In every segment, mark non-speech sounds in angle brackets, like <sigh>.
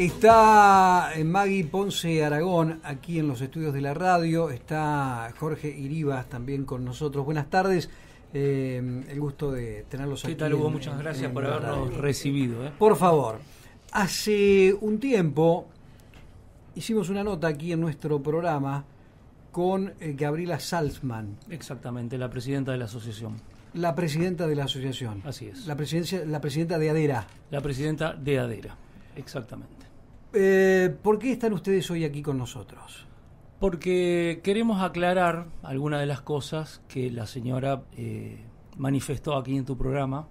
Está eh, Maggie Ponce Aragón aquí en los estudios de la radio, está Jorge Iribas también con nosotros. Buenas tardes, eh, el gusto de tenerlos aquí. ¿Qué tal Muchas gracias por habernos recibido. ¿eh? Por favor, hace un tiempo hicimos una nota aquí en nuestro programa con Gabriela Salzman. Exactamente, la presidenta de la asociación. La presidenta de la asociación. Así es. La, presidencia, la presidenta de ADERA. La presidenta de ADERA, exactamente. Eh, ¿Por qué están ustedes hoy aquí con nosotros? Porque queremos aclarar algunas de las cosas que la señora eh, manifestó aquí en tu programa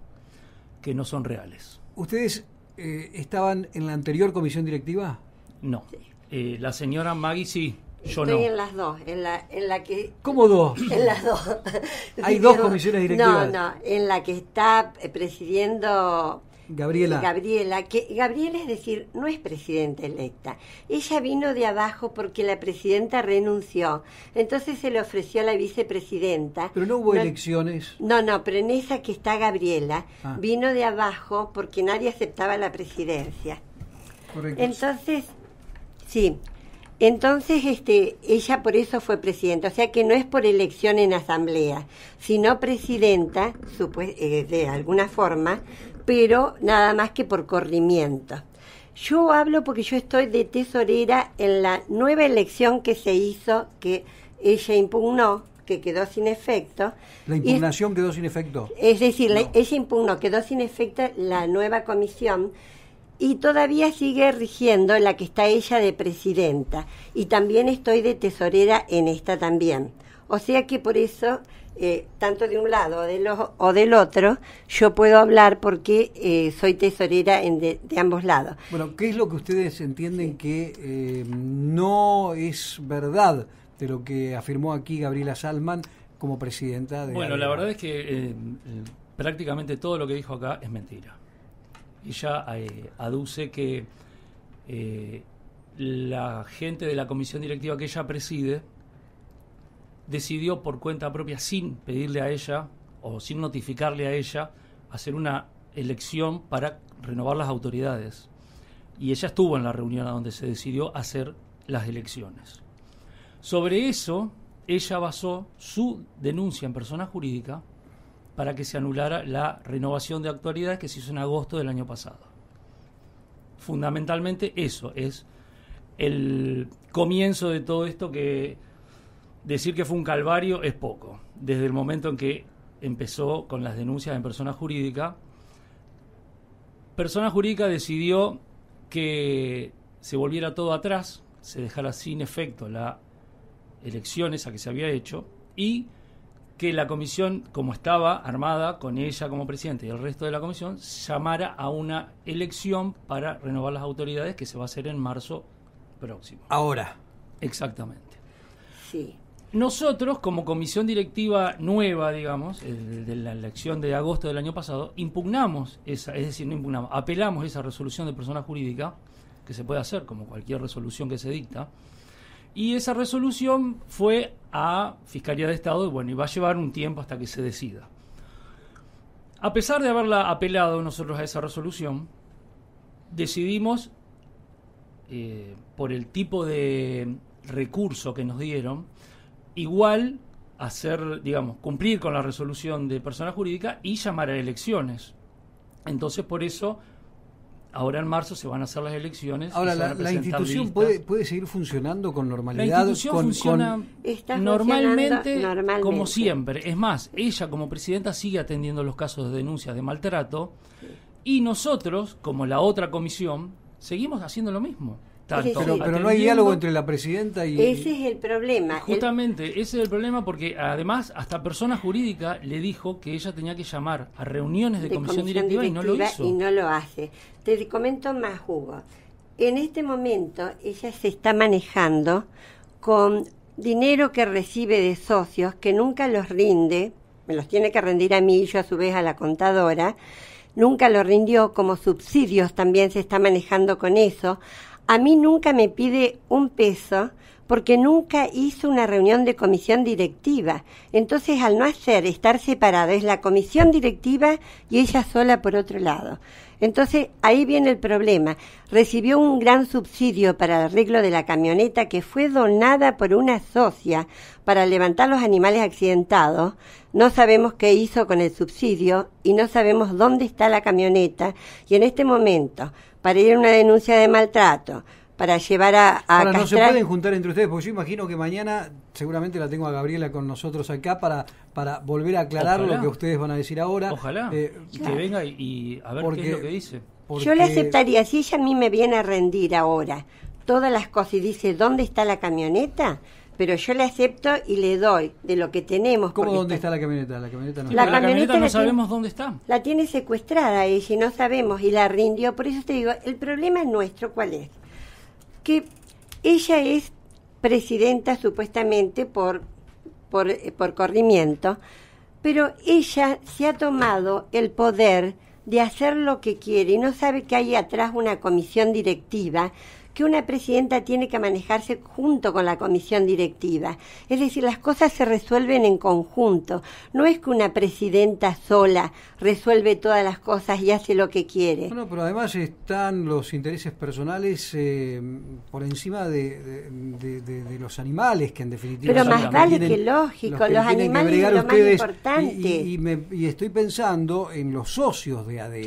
que no son reales. ¿Ustedes eh, estaban en la anterior comisión directiva? No. la señora Maggie sí. Yo Estoy en las dos, la, que... ¿Cómo dos? <laughs> En las dos. Hay dos comisiones directivas. No, no, en la que está presidiendo Gabriela. Gabriela, que Gabriela es decir, no es presidenta electa. Ella vino de abajo porque la presidenta renunció. Entonces se le ofreció a la vicepresidenta. Pero no hubo elecciones. No, no, pero en esa que está Gabriela, ah. vino de abajo porque nadie aceptaba la presidencia. Correcto. Entonces, sí. Entonces, este, ella por eso fue presidenta, o sea que no es por elección en asamblea, sino presidenta, eh, de alguna forma, pero nada más que por corrimiento. Yo hablo porque yo estoy de tesorera en la nueva elección que se hizo, que ella impugnó, que quedó sin efecto. ¿La impugnación quedó sin efecto? Es decir, ella impugnó, quedó sin efecto la nueva comisión y todavía sigue rigiendo la que está ella de presidenta. Y también estoy de tesorera en esta también. O sea que por eso, eh, tanto de un lado o del, otro, yo puedo hablar porque eh, soy tesorera de, ambos lados. Bueno, ¿qué es lo que ustedes entienden que eh, no es verdad de lo que afirmó aquí Gabriela Salman como presidenta de... Bueno, la, la verdad es que prácticamente todo lo que dijo acá es mentira. Ella aduce que la gente de la comisión directiva que ella preside, decidió por cuenta propia, sin pedirle a ella o sin notificarle a ella, hacer una elección para renovar las autoridades. Y ella estuvo en la reunión donde se decidió hacer las elecciones. Sobre eso, ella basó su denuncia en persona jurídica para que se anulara la renovación de actualidades que se hizo en agosto del año pasado. Fundamentalmente eso es el comienzo de todo esto que Decir que fue un calvario es poco. Desde el momento en que empezó con las denuncias en persona jurídica, persona jurídica decidió que se volviera todo atrás, se dejara sin efecto la elección esa que se había hecho y que la comisión, como estaba armada con ella como presidente y el resto de la comisión, llamara a una elección para renovar las autoridades que se va a hacer en marzo próximo. Ahora. Exactamente. Sí. Nosotros, como comisión directiva nueva, digamos, de la elección de agosto del año pasado, impugnamos esa, es decir, no impugnamos, apelamos esa resolución de persona jurídica, que se puede hacer como cualquier resolución que se dicta, y esa resolución fue a Fiscalía de Estado y bueno, y va a llevar un tiempo hasta que se decida. A pesar de haberla apelado nosotros a esa resolución, decidimos, eh, por el tipo de recurso que nos dieron, igual hacer, digamos, cumplir con la resolución de persona jurídica y llamar a elecciones. Entonces, por eso, ahora en marzo se van a hacer las elecciones. Ahora, la, institución puede, puede, seguir funcionando con normalidad. La institución funciona normalmente, como siempre. Es más, ella como presidenta sigue atendiendo los casos de denuncias de maltrato y nosotros, como la otra comisión, seguimos haciendo lo mismo. Pero, no hay diálogo entre la presidenta y... Ese es el problema. Justamente, ese es el problema porque además hasta persona jurídica le dijo que ella tenía que llamar a reuniones de, comisión, directiva, y no lo hizo. Y no lo hace. Te comento más, Hugo. En este momento ella se está manejando con dinero que recibe de socios que nunca los rinde, me los tiene que rendir a mí y yo a su vez a la contadora, nunca lo rindió como subsidios también se está manejando con eso. A mí nunca me pide un peso porque nunca hizo una reunión de comisión directiva. Entonces, al no hacer, estar separada es la comisión directiva y ella sola por otro lado. Entonces, ahí viene el problema. Recibió un gran subsidio para el arreglo de la camioneta que fue donada por una socia para levantar los animales accidentados no sabemos qué hizo con el subsidio y no sabemos dónde está la camioneta y en este momento, para ir a una denuncia de maltrato, para llevar a, no se pueden juntar entre ustedes, porque yo imagino que mañana seguramente la tengo a Gabriela con nosotros acá para, volver a aclarar lo que ustedes van a decir ahora. Ojalá eh, que venga y, a ver qué es lo que dice. Yo le aceptaría, si ella a mí me viene a rendir ahora todas las cosas y dice, ¿dónde está la camioneta?, pero yo le acepto y le doy de lo que tenemos. ¿Cómo dónde está, la camioneta? La camioneta no, no sabemos dónde está. La tiene secuestrada y no sabemos y la rindió. Por eso te digo, el problema es nuestro, ¿cuál es? Que ella es presidenta supuestamente por, por, eh, por corrimiento, pero ella se ha tomado el poder de hacer lo que quiere y no sabe que hay atrás una comisión directiva una presidenta tiene que manejarse junto con la comisión directiva. Es decir, las cosas se resuelven en conjunto. No es que una presidenta sola resuelve todas las cosas y hace lo que quiere. Bueno, pero además están los intereses personales eh, por encima de, los animales, que en definitiva... Pero más vale que lógico, los, animales son lo más importante. Y, estoy pensando en los socios de ADE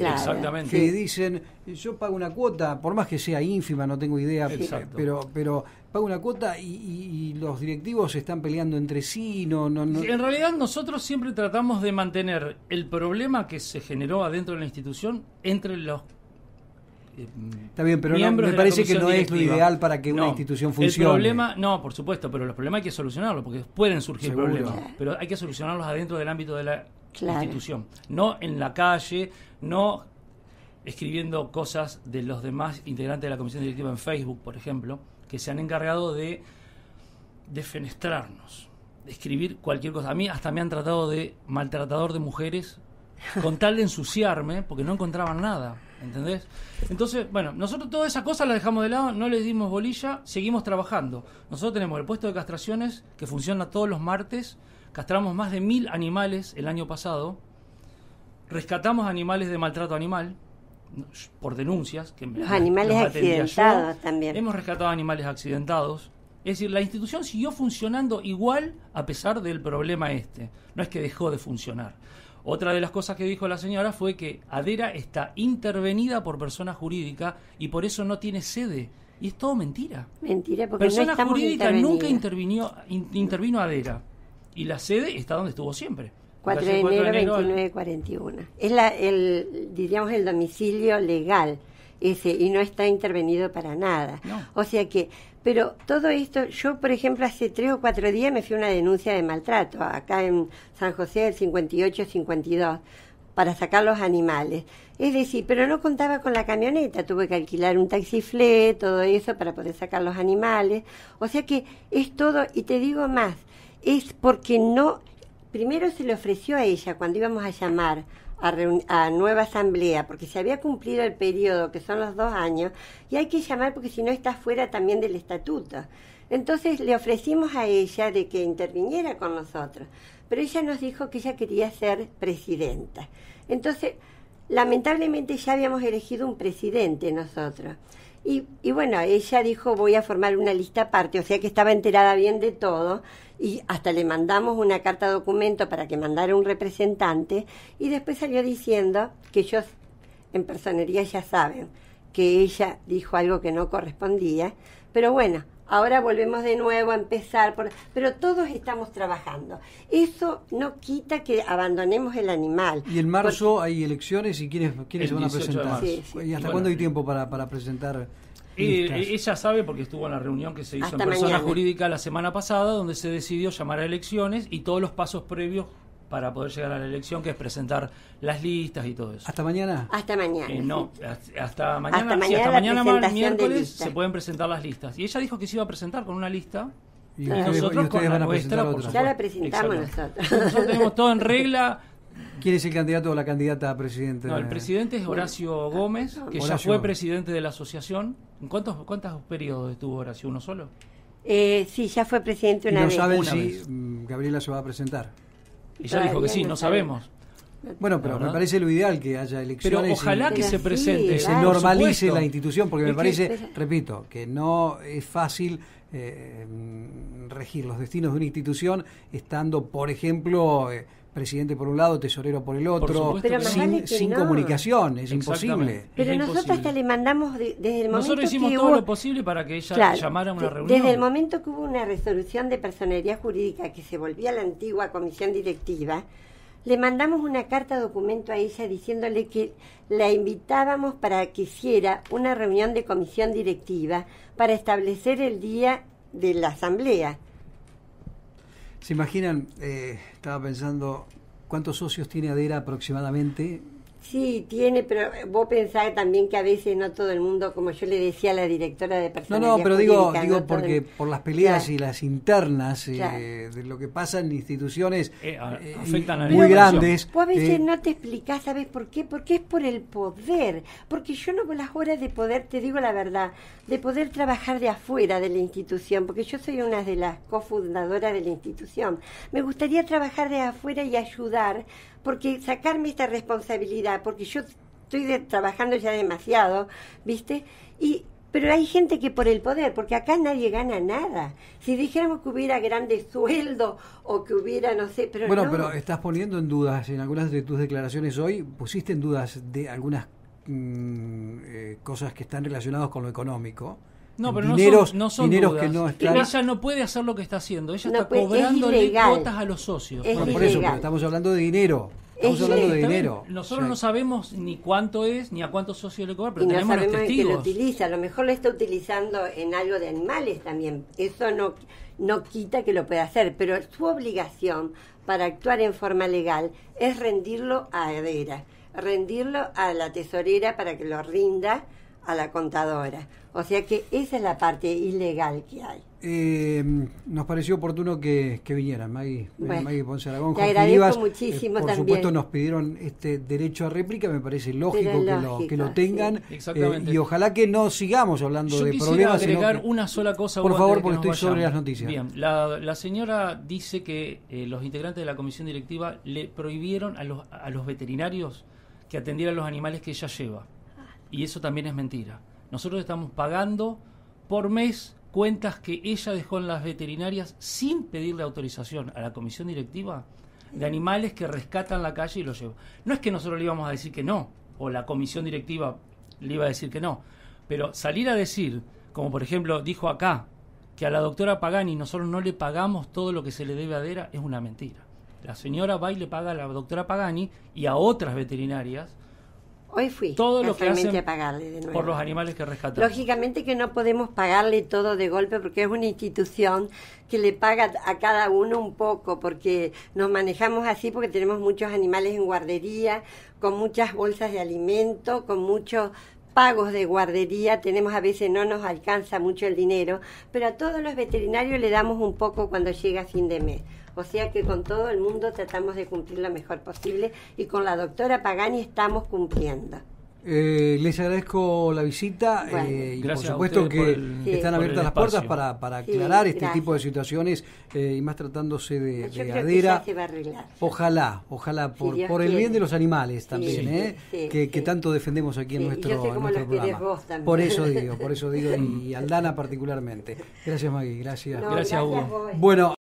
Que dicen yo pago una cuota, por más que sea ínfima, no tengo idea, pero pero pago una cuota y, los directivos están peleando entre sí, no, no, En realidad nosotros siempre tratamos de mantener el problema que se generó adentro de la institución entre los eh, Está bien, pero me parece que no es lo ideal para que una institución funcione. problema, no, por supuesto, pero los problemas hay que solucionarlos, porque pueden surgir problemas, pero hay que solucionarlos adentro del ámbito de la institución, no en la calle, no escribiendo cosas de los demás integrantes de la comisión directiva en Facebook, por ejemplo, que se han encargado de defenestrarnos, de escribir cualquier cosa. A mí hasta me han tratado de maltratador de mujeres con tal de ensuciarme porque no encontraban nada, ¿entendés? Entonces, bueno, nosotros todas esas cosas las dejamos de lado, no les dimos bolilla, seguimos trabajando. Nosotros tenemos el puesto de castraciones que funciona todos los martes, castramos más de mil animales el año pasado, rescatamos animales de maltrato animal, por denuncias. Que los animales accidentados también. Hemos rescatado animales accidentados. Es decir, la institución siguió funcionando igual a pesar del problema este. No es que dejó de funcionar. Otra de las cosas que dijo la señora fue que Adera está intervenida por persona jurídica y por eso no tiene sede. Y es todo mentira. Mentira, porque persona jurídica nunca intervino, intervino Adera. Y la sede está donde estuvo siempre. 4 de enero, 2941. Es la, el, diríamos, el domicilio legal ese y no está intervenido para nada. O sea que, pero todo esto, yo por ejemplo hace tres o cuatro días me fui una denuncia de maltrato acá en San José del 58-52 para sacar los animales. Es decir, pero no contaba con la camioneta, tuve que alquilar un taxiflé, todo eso para poder sacar los animales. O sea que es todo, y te digo más, es porque no Primero se le ofreció a ella cuando íbamos a llamar a, nueva asamblea, porque se había cumplido el periodo, que son los dos años, y hay que llamar porque si no está fuera también del estatuto. Entonces le ofrecimos a ella de que interviniera con nosotros, pero ella nos dijo que ella quería ser presidenta. Entonces, lamentablemente ya habíamos elegido un presidente nosotros. Y, bueno, ella dijo, voy a formar una lista aparte, o sea que estaba enterada bien de todo, y hasta le mandamos una carta documento para que mandara un representante, y después salió diciendo que ellos en personería ya saben que ella dijo algo que no correspondía, pero bueno, ahora volvemos de nuevo a empezar, pero todos estamos trabajando. Eso no quita que abandonemos el animal. Y en marzo hay elecciones y quiénes, se van a presentar. ¿Y hasta cuándo hay tiempo para, presentar? ella sabe porque estuvo en la reunión que se hizo en persona jurídica la semana pasada, donde se decidió llamar a elecciones y todos los pasos previos para poder llegar a la elección, que es presentar las listas y todo eso. ¿Hasta mañana? Hasta mañana. Eh, no, hasta mañana. Hasta mañana, miércoles se pueden presentar las listas. Y ella dijo que se iba a presentar con una lista. Y, nosotros con la nuestra, Ya la presentamos nosotros. Nosotros tenemos todo en regla. ¿Quién es el candidato o la candidata a presidente? No, el presidente es Horacio Gómez, ah, que ya fue presidente de la asociación. ¿En cuántos, cuántos periodos estuvo Horacio? ¿Uno solo? Eh, sí, ya fue presidente una no vez. saben si mm, Gabriela se va a presentar? Y ya dijo que sí, no sabemos. Bueno, pero me parece lo ideal que haya elecciones. Pero ojalá que se presente. se normalice la institución, porque me parece, repito, que no es fácil eh, mm, regir los destinos de una institución estando, por ejemplo, eh, presidente por un lado, tesorero por el otro, sin, comunicación, es imposible. Pero nosotros hasta le mandamos desde el momento Nosotros hicimos todo lo posible para que ella llamara a una reunión. Desde el momento que hubo una resolución de personería jurídica que se volvía a la antigua comisión directiva, le mandamos una carta documento a ella diciéndole que la invitábamos para que hiciera una reunión de comisión directiva para establecer el día de la asamblea. ¿Se imaginan? Eh, estaba pensando cuántos socios tiene Adera aproximadamente Sí, tiene, pero vos pensás también que a veces no todo el mundo, como yo le decía a la directora de personal. No, no, pero digo, digo porque por las peleas y las internas eh, de lo que pasa en instituciones eh, eh, muy grandes. Vos a veces no te explicás, ¿sabes por qué? Porque es por el poder. Porque yo no con las horas de poder, te digo la verdad, de poder trabajar de afuera de la institución, porque yo soy una de las cofundadoras de la institución. Me gustaría trabajar de afuera y ayudar porque sacarme esta responsabilidad, porque yo estoy trabajando ya demasiado, ¿viste? Y pero hay gente que por el poder, porque acá nadie gana nada. Si dijéramos que hubiera grandes sueldos o que hubiera, no sé, pero... Bueno, pero estás poniendo en dudas, en algunas de tus declaraciones hoy, pusiste en dudas de algunas mm, eh, cosas que están relacionadas con lo económico. No, pero no son, no que no están. Ella no puede hacer lo que está haciendo. Ella está cobrando cobrándole cuotas a los socios. por eso, estamos hablando de dinero. Estamos hablando de dinero. Nosotros no sabemos ni cuánto es, ni a cuántos socios le cobrar, pero tenemos testigos. Que lo utiliza. A lo mejor lo está utilizando en algo de animales también. Eso no, no quita que lo pueda hacer, pero su obligación para actuar en forma legal es rendirlo a Edera, rendirlo a la tesorera para que lo rinda a la contadora. O sea que esa es la parte ilegal que hay. Eh, nos pareció oportuno que, que vinieran eh, Maggie, Ponce Aragón. Te eh, por supuesto nos pidieron este derecho a réplica, me parece lógico, que, lo, que lo tengan. y ojalá que no sigamos hablando de problemas. agregar una sola cosa. Por favor, porque estoy sobre las noticias. Bien, la, señora dice que los integrantes de la comisión directiva le prohibieron a los, a los veterinarios que atendieran los animales que ella lleva. Y eso también es mentira. Nosotros estamos pagando por mes cuentas que ella dejó en las veterinarias sin pedirle autorización a la comisión directiva de animales que rescatan la calle y los llevan. No es que nosotros le íbamos a decir que no, o la comisión directiva le iba a decir que no, pero salir a decir, como por ejemplo dijo acá, que a la doctora Pagani nosotros no le pagamos todo lo que se le debe a DERA es una mentira. La señora va y le paga a la doctora Pagani y a otras veterinarias Hoy fui. Todo pagarle por los animales que rescatamos. Lógicamente que no podemos pagarle todo de golpe porque es una institución que le paga a cada uno un poco porque nos manejamos así porque tenemos muchos animales en guardería, con muchas bolsas de alimento, con muchos pagos de guardería tenemos a veces no nos alcanza mucho el dinero, pero a todos los veterinarios le damos un poco cuando llega fin de mes. O sea que con todo el mundo tratamos de cumplir lo mejor posible y con la doctora Pagani estamos cumpliendo. Eh, les agradezco la visita eh, y por supuesto que están abiertas las puertas para, aclarar este tipo de situaciones eh, y más tratándose de, Yo ojalá, ojalá, por, el bien de los animales también, que, tanto defendemos aquí en nuestro, en nuestro programa. por eso digo, por eso digo, y, <laughs> Aldana particularmente. Gracias Magui, gracias. gracias, a Vos.